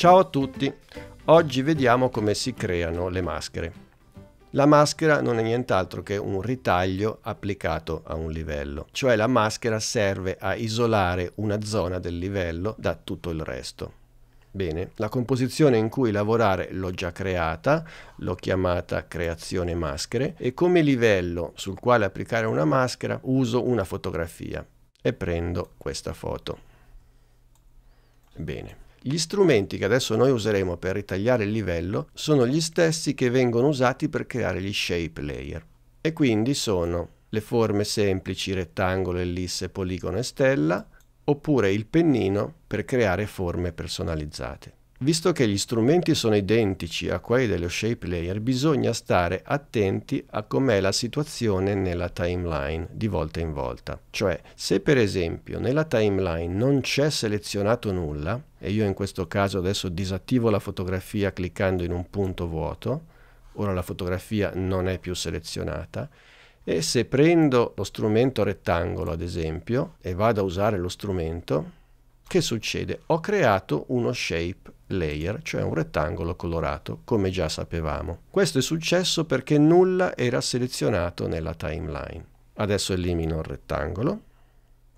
Ciao a tutti, oggi vediamo come si creano le maschere. La maschera non è nient'altro che un ritaglio applicato a un livello, cioè la maschera serve a isolare una zona del livello da tutto il resto. Bene, la composizione in cui lavorare l'ho già creata, l'ho chiamata creazione maschere e come livello sul quale applicare una maschera uso una fotografia e prendo questa foto. Bene. Gli strumenti che adesso noi useremo per ritagliare il livello sono gli stessi che vengono usati per creare gli shape layer e quindi sono le forme semplici rettangolo, ellisse, poligono e stella oppure il pennino per creare forme personalizzate. Visto che gli strumenti sono identici a quelli dello shape layer, bisogna stare attenti a com'è la situazione nella timeline di volta in volta. Cioè, se per esempio nella timeline non c'è selezionato nulla, e io in questo caso adesso disattivo la fotografia cliccando in un punto vuoto, ora la fotografia non è più selezionata, e se prendo lo strumento rettangolo ad esempio e vado a usare lo strumento, che succede? Ho creato uno shape layer, cioè un rettangolo colorato, come già sapevamo. Questo è successo perché nulla era selezionato nella timeline. Adesso elimino il rettangolo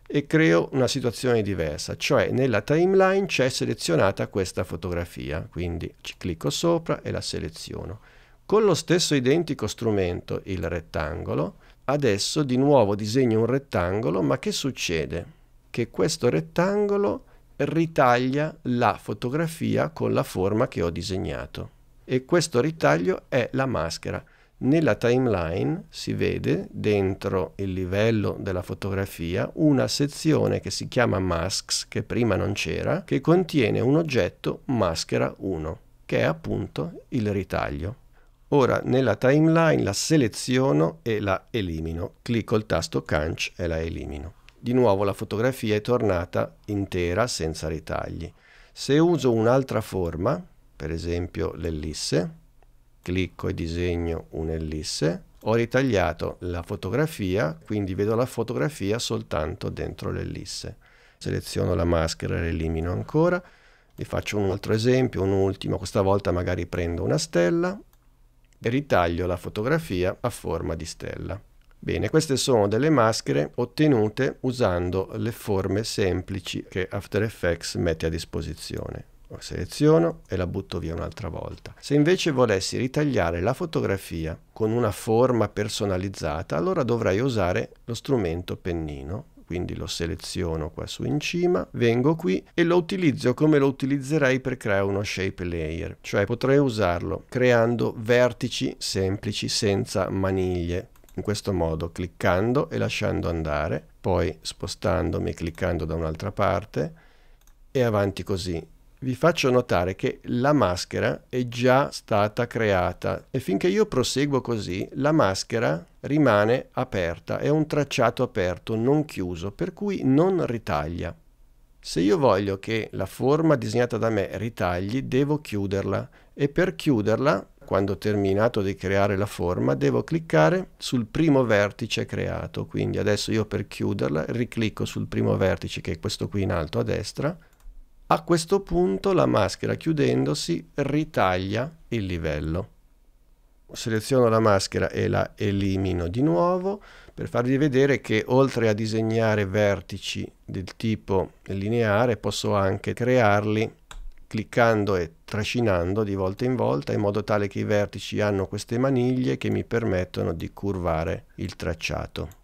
e creo una situazione diversa, cioè nella timeline c'è selezionata questa fotografia, quindi ci clicco sopra e la seleziono. Con lo stesso identico strumento, il rettangolo, adesso di nuovo disegno un rettangolo, ma che succede? che questo rettangolo ritaglia la fotografia con la forma che ho disegnato e questo ritaglio è la maschera. Nella timeline si vede dentro il livello della fotografia una sezione che si chiama Masks, che prima non c'era, che contiene un oggetto maschera 1, che è appunto il ritaglio. Ora nella timeline la seleziono e la elimino. Clicco il tasto Canch e la elimino. Di nuovo la fotografia è tornata intera senza ritagli. Se uso un'altra forma, per esempio l'ellisse, clicco e disegno un'ellisse, ho ritagliato la fotografia, quindi vedo la fotografia soltanto dentro l'ellisse. Seleziono la maschera e l'elimino ancora. Vi faccio un altro esempio, un ultimo, questa volta magari prendo una stella e ritaglio la fotografia a forma di stella. Bene, queste sono delle maschere ottenute usando le forme semplici che After Effects mette a disposizione. La seleziono e la butto via un'altra volta. Se invece volessi ritagliare la fotografia con una forma personalizzata, allora dovrei usare lo strumento pennino quindi lo seleziono qua su in cima, vengo qui e lo utilizzo come lo utilizzerei per creare uno shape layer, cioè potrei usarlo creando vertici semplici senza maniglie, in questo modo cliccando e lasciando andare, poi spostandomi e cliccando da un'altra parte e avanti così. Vi faccio notare che la maschera è già stata creata e finché io proseguo così la maschera rimane aperta, è un tracciato aperto, non chiuso, per cui non ritaglia. Se io voglio che la forma disegnata da me ritagli, devo chiuderla e per chiuderla quando ho terminato di creare la forma, devo cliccare sul primo vertice creato. Quindi adesso io per chiuderla riclicco sul primo vertice, che è questo qui in alto a destra. A questo punto la maschera chiudendosi ritaglia il livello. Seleziono la maschera e la elimino di nuovo per farvi vedere che oltre a disegnare vertici del tipo lineare posso anche crearli cliccando e trascinando di volta in volta in modo tale che i vertici hanno queste maniglie che mi permettono di curvare il tracciato.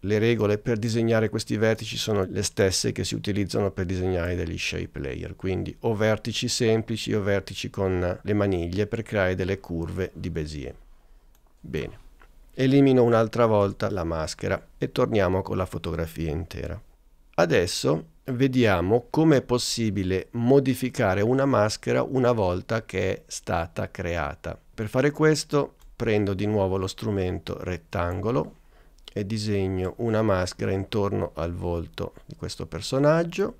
Le regole per disegnare questi vertici sono le stesse che si utilizzano per disegnare degli shape layer, quindi o vertici semplici o vertici con le maniglie per creare delle curve di Bézier. Bene, elimino un'altra volta la maschera e torniamo con la fotografia intera. Adesso vediamo come è possibile modificare una maschera una volta che è stata creata. Per fare questo prendo di nuovo lo strumento rettangolo e disegno una maschera intorno al volto di questo personaggio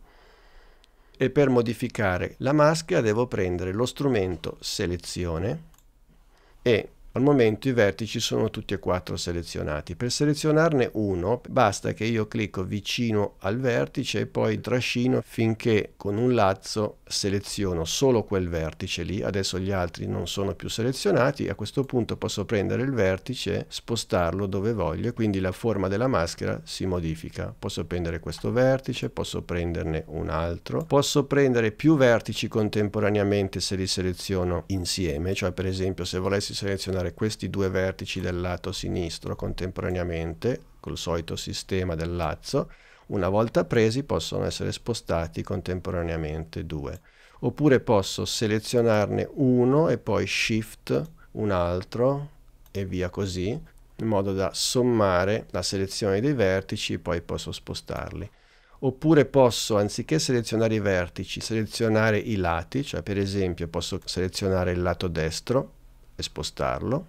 e per modificare la maschera devo prendere lo strumento selezione e al momento i vertici sono tutti e quattro selezionati. Per selezionarne uno basta che io clicco vicino al vertice e poi trascino finché con un lazzo seleziono solo quel vertice lì. Adesso gli altri non sono più selezionati. A questo punto posso prendere il vertice, spostarlo dove voglio e quindi la forma della maschera si modifica. Posso prendere questo vertice, posso prenderne un altro. Posso prendere più vertici contemporaneamente se li seleziono insieme. Cioè per esempio se volessi selezionare fare questi due vertici del lato sinistro contemporaneamente col solito sistema del lazzo, una volta presi possono essere spostati contemporaneamente due. Oppure posso selezionarne uno e poi shift un altro e via così, in modo da sommare la selezione dei vertici e poi posso spostarli. Oppure posso, anziché selezionare i vertici, selezionare i lati, cioè per esempio posso selezionare il lato destro e spostarlo,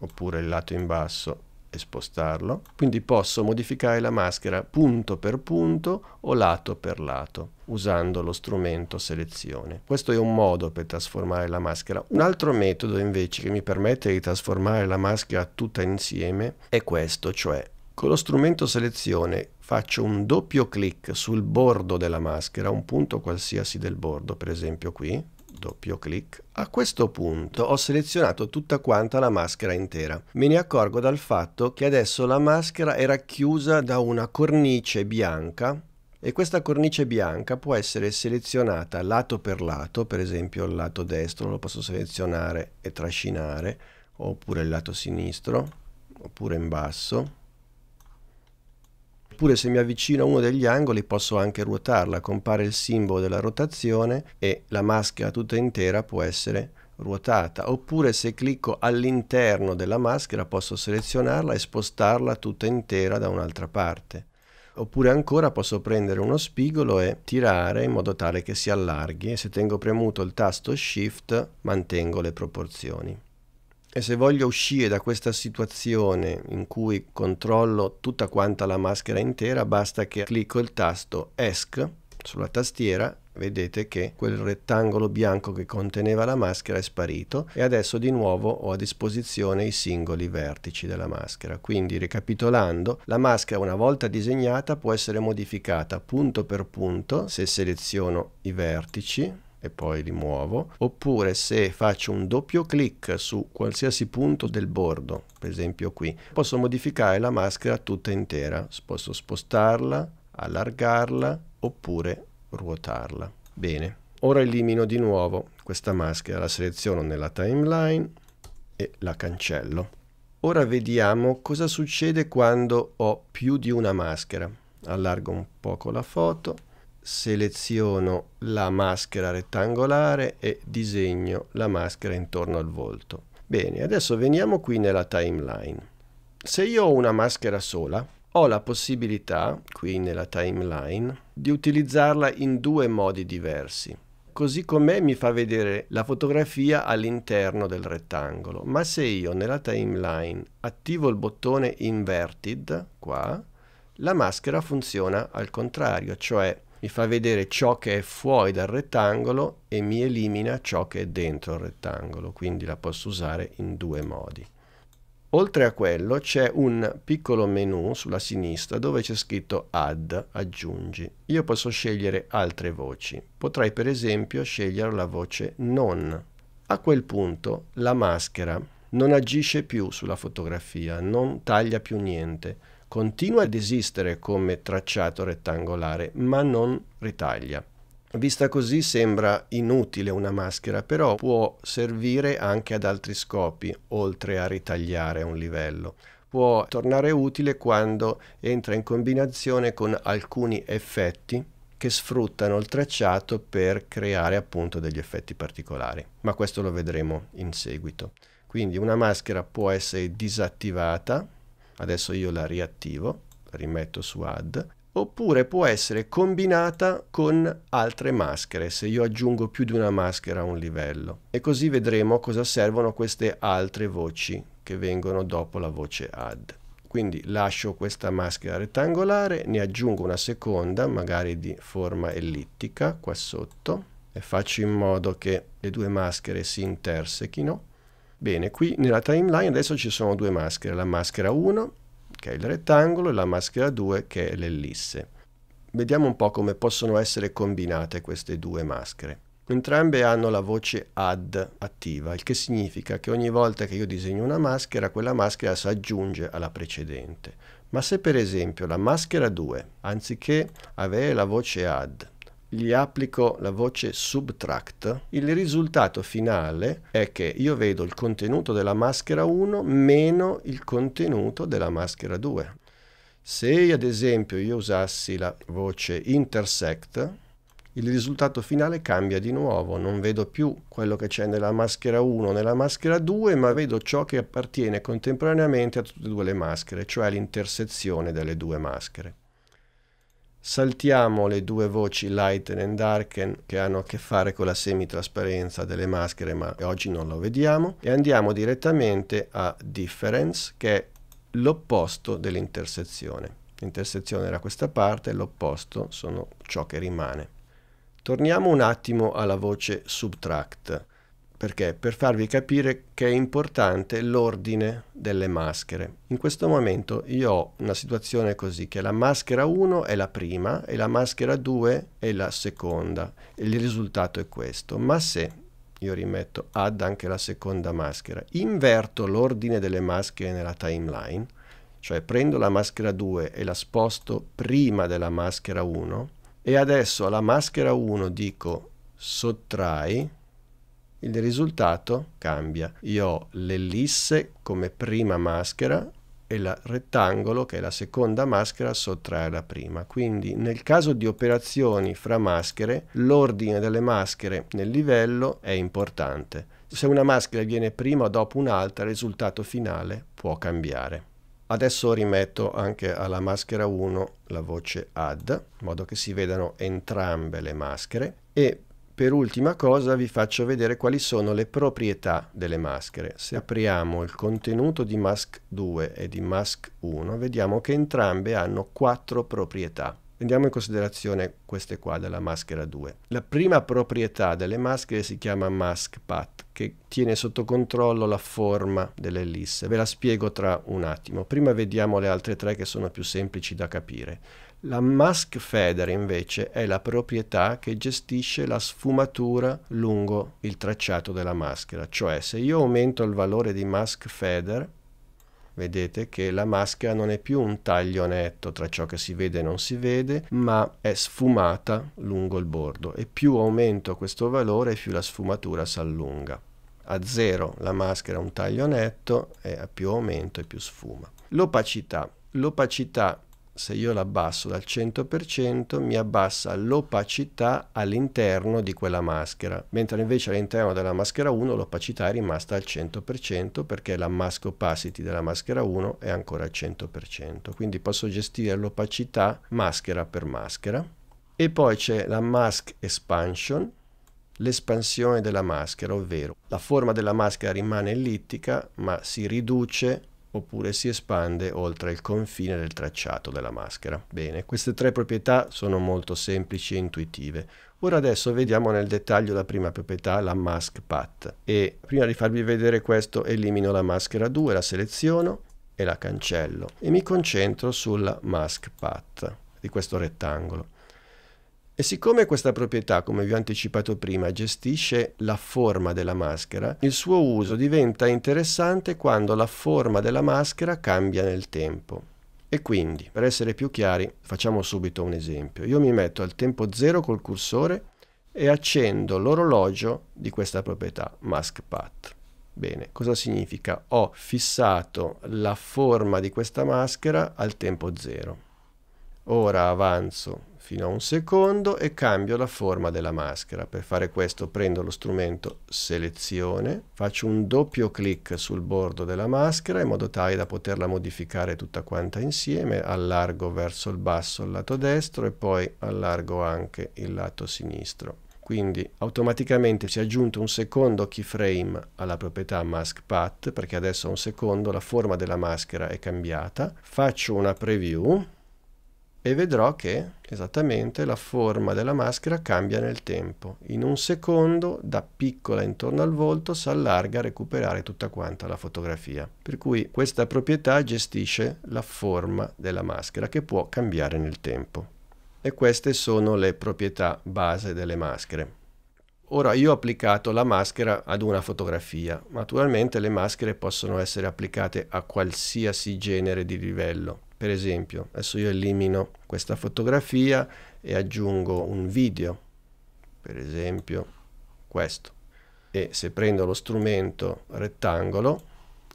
oppure il lato in basso e spostarlo. Quindi posso modificare la maschera punto per punto o lato per lato usando lo strumento selezione. Questo è un modo per trasformare la maschera. Un altro metodo invece che mi permette di trasformare la maschera tutta insieme è questo, cioè con lo strumento selezione faccio un doppio clic sul bordo della maschera, un punto qualsiasi del bordo, per esempio qui, doppio clic. A questo punto ho selezionato tutta quanta la maschera intera. Me ne accorgo dal fatto che adesso la maschera era chiusa da una cornice bianca e questa cornice bianca può essere selezionata lato per lato, per esempio il lato destro lo posso selezionare e trascinare, oppure il lato sinistro, oppure in basso, oppure se mi avvicino a uno degli angoli posso anche ruotarla, compare il simbolo della rotazione e la maschera tutta intera può essere ruotata, oppure se clicco all'interno della maschera posso selezionarla e spostarla tutta intera da un'altra parte. Oppure ancora posso prendere uno spigolo e tirare in modo tale che si allarghi e se tengo premuto il tasto Shift mantengo le proporzioni. E se voglio uscire da questa situazione in cui controllo tutta quanta la maschera intera, basta che clicco il tasto ESC sulla tastiera vedete che quel rettangolo bianco che conteneva la maschera è sparito e adesso di nuovo ho a disposizione i singoli vertici della maschera quindi ricapitolando la maschera una volta disegnata può essere modificata punto per punto se seleziono i vertici e poi li muovo, oppure se faccio un doppio clic su qualsiasi punto del bordo, per esempio qui, posso modificare la maschera tutta intera, posso spostarla, allargarla oppure ruotarla. Bene, ora elimino di nuovo questa maschera, la seleziono nella timeline e la cancello. Ora vediamo cosa succede quando ho più di una maschera. Allargo un poco la foto seleziono la maschera rettangolare e disegno la maschera intorno al volto. Bene, adesso veniamo qui nella timeline. Se io ho una maschera sola, ho la possibilità, qui nella timeline, di utilizzarla in due modi diversi. Così com'è mi fa vedere la fotografia all'interno del rettangolo, ma se io nella timeline attivo il bottone inverted, qua, la maschera funziona al contrario, cioè mi fa vedere ciò che è fuori dal rettangolo e mi elimina ciò che è dentro il rettangolo, quindi la posso usare in due modi. Oltre a quello c'è un piccolo menu sulla sinistra dove c'è scritto Add, aggiungi. Io posso scegliere altre voci. Potrei per esempio scegliere la voce Non. A quel punto la maschera non agisce più sulla fotografia, non taglia più niente continua ad esistere come tracciato rettangolare, ma non ritaglia. Vista così sembra inutile una maschera, però può servire anche ad altri scopi, oltre a ritagliare un livello. Può tornare utile quando entra in combinazione con alcuni effetti che sfruttano il tracciato per creare appunto degli effetti particolari, ma questo lo vedremo in seguito. Quindi una maschera può essere disattivata adesso io la riattivo, rimetto su add, oppure può essere combinata con altre maschere se io aggiungo più di una maschera a un livello e così vedremo cosa servono queste altre voci che vengono dopo la voce add quindi lascio questa maschera rettangolare ne aggiungo una seconda magari di forma ellittica qua sotto e faccio in modo che le due maschere si intersechino Bene, qui nella timeline adesso ci sono due maschere, la maschera 1 che è il rettangolo e la maschera 2 che è l'ellisse. Vediamo un po' come possono essere combinate queste due maschere. Entrambe hanno la voce add attiva, il che significa che ogni volta che io disegno una maschera, quella maschera si aggiunge alla precedente. Ma se per esempio la maschera 2, anziché avere la voce add, gli applico la voce subtract, il risultato finale è che io vedo il contenuto della maschera 1 meno il contenuto della maschera 2. Se ad esempio io usassi la voce intersect, il risultato finale cambia di nuovo, non vedo più quello che c'è nella maschera 1 nella maschera 2, ma vedo ciò che appartiene contemporaneamente a tutte e due le maschere, cioè l'intersezione delle due maschere. Saltiamo le due voci Lighten and Darken che hanno a che fare con la semitrasparenza delle maschere, ma oggi non lo vediamo, e andiamo direttamente a Difference, che è l'opposto dell'intersezione. L'intersezione era questa parte, l'opposto sono ciò che rimane. Torniamo un attimo alla voce Subtract. Perché? Per farvi capire che è importante l'ordine delle maschere. In questo momento io ho una situazione così, che la maschera 1 è la prima e la maschera 2 è la seconda. E il risultato è questo. Ma se io rimetto add anche la seconda maschera, inverto l'ordine delle maschere nella timeline, cioè prendo la maschera 2 e la sposto prima della maschera 1 e adesso alla maschera 1 dico sottrai il risultato cambia. Io ho l'ellisse come prima maschera e il rettangolo, che è la seconda maschera, sottrae la prima. Quindi nel caso di operazioni fra maschere, l'ordine delle maschere nel livello è importante. Se una maschera viene prima o dopo un'altra, il risultato finale può cambiare. Adesso rimetto anche alla maschera 1 la voce add, in modo che si vedano entrambe le maschere e per ultima cosa vi faccio vedere quali sono le proprietà delle maschere. Se apriamo il contenuto di mask 2 e di mask 1 vediamo che entrambe hanno quattro proprietà. Prendiamo in considerazione queste qua della maschera 2. La prima proprietà delle maschere si chiama mask path che tiene sotto controllo la forma dell'ellisse. Ve la spiego tra un attimo. Prima vediamo le altre tre che sono più semplici da capire. La mask feather invece è la proprietà che gestisce la sfumatura lungo il tracciato della maschera, cioè se io aumento il valore di mask feather, vedete che la maschera non è più un taglio netto tra ciò che si vede e non si vede, ma è sfumata lungo il bordo e più aumento questo valore più la sfumatura si allunga. A zero la maschera è un taglio netto e a più aumento e più sfuma. L'opacità. L'opacità se io l'abbasso dal 100% mi abbassa l'opacità all'interno di quella maschera, mentre invece all'interno della maschera 1 l'opacità è rimasta al 100% perché la mask opacity della maschera 1 è ancora al 100%, quindi posso gestire l'opacità maschera per maschera. E poi c'è la mask expansion, l'espansione della maschera, ovvero la forma della maschera rimane ellittica ma si riduce oppure si espande oltre il confine del tracciato della maschera. Bene, queste tre proprietà sono molto semplici e intuitive. Ora adesso vediamo nel dettaglio la prima proprietà, la mask path. E prima di farvi vedere questo elimino la maschera 2, la seleziono e la cancello e mi concentro sulla mask path di questo rettangolo. E siccome questa proprietà, come vi ho anticipato prima, gestisce la forma della maschera, il suo uso diventa interessante quando la forma della maschera cambia nel tempo. E quindi, per essere più chiari, facciamo subito un esempio. Io mi metto al tempo 0 col cursore e accendo l'orologio di questa proprietà, mask path. Bene, cosa significa? Ho fissato la forma di questa maschera al tempo 0. Ora avanzo fino a un secondo e cambio la forma della maschera. Per fare questo prendo lo strumento selezione, faccio un doppio clic sul bordo della maschera in modo tale da poterla modificare tutta quanta insieme, allargo verso il basso il lato destro e poi allargo anche il lato sinistro. Quindi automaticamente si è aggiunto un secondo keyframe alla proprietà mask path perché adesso a un secondo la forma della maschera è cambiata. Faccio una preview e vedrò che esattamente la forma della maschera cambia nel tempo. In un secondo, da piccola intorno al volto, si allarga a recuperare tutta quanta la fotografia. Per cui questa proprietà gestisce la forma della maschera che può cambiare nel tempo. E queste sono le proprietà base delle maschere. Ora io ho applicato la maschera ad una fotografia, naturalmente le maschere possono essere applicate a qualsiasi genere di livello, per esempio, adesso io elimino questa fotografia e aggiungo un video, per esempio questo. E se prendo lo strumento rettangolo,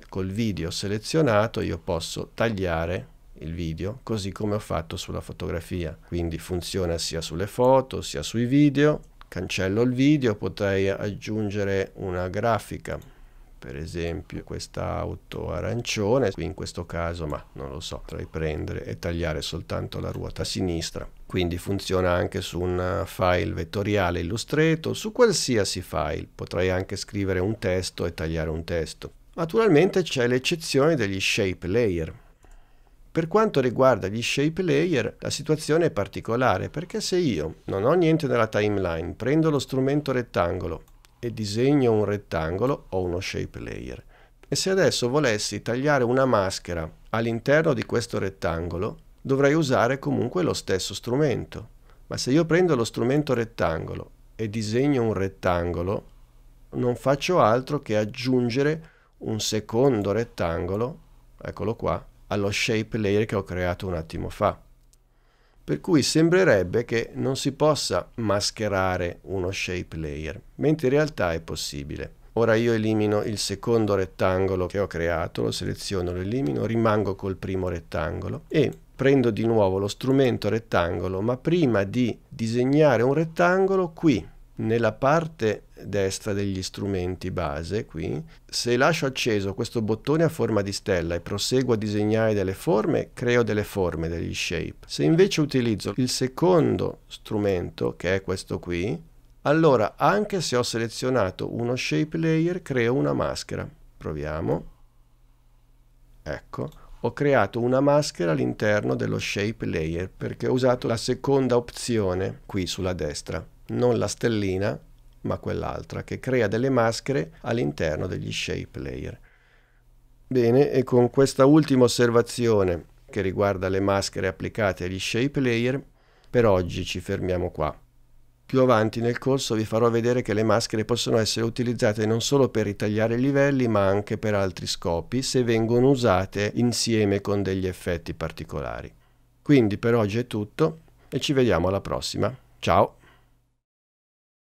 col video selezionato io posso tagliare il video così come ho fatto sulla fotografia. Quindi funziona sia sulle foto sia sui video. Cancello il video, potrei aggiungere una grafica per esempio auto arancione, qui in questo caso, ma non lo so, potrei prendere e tagliare soltanto la ruota sinistra. Quindi funziona anche su un file vettoriale illustrato, su qualsiasi file. Potrei anche scrivere un testo e tagliare un testo. Naturalmente c'è l'eccezione degli shape layer, per quanto riguarda gli shape layer, la situazione è particolare perché se io non ho niente nella timeline, prendo lo strumento rettangolo, e disegno un rettangolo o uno shape layer. E se adesso volessi tagliare una maschera all'interno di questo rettangolo, dovrei usare comunque lo stesso strumento. Ma se io prendo lo strumento rettangolo e disegno un rettangolo, non faccio altro che aggiungere un secondo rettangolo, eccolo qua, allo shape layer che ho creato un attimo fa per cui sembrerebbe che non si possa mascherare uno shape layer, mentre in realtà è possibile. Ora io elimino il secondo rettangolo che ho creato, lo seleziono, lo elimino, rimango col primo rettangolo e prendo di nuovo lo strumento rettangolo, ma prima di disegnare un rettangolo qui, nella parte destra degli strumenti base qui. Se lascio acceso questo bottone a forma di stella e proseguo a disegnare delle forme, creo delle forme, degli shape. Se invece utilizzo il secondo strumento, che è questo qui, allora anche se ho selezionato uno shape layer, creo una maschera. Proviamo. Ecco, ho creato una maschera all'interno dello shape layer perché ho usato la seconda opzione qui sulla destra, non la stellina ma quell'altra, che crea delle maschere all'interno degli shape layer. Bene, e con questa ultima osservazione che riguarda le maschere applicate agli shape layer, per oggi ci fermiamo qua. Più avanti nel corso vi farò vedere che le maschere possono essere utilizzate non solo per ritagliare i livelli ma anche per altri scopi se vengono usate insieme con degli effetti particolari. Quindi per oggi è tutto e ci vediamo alla prossima. Ciao!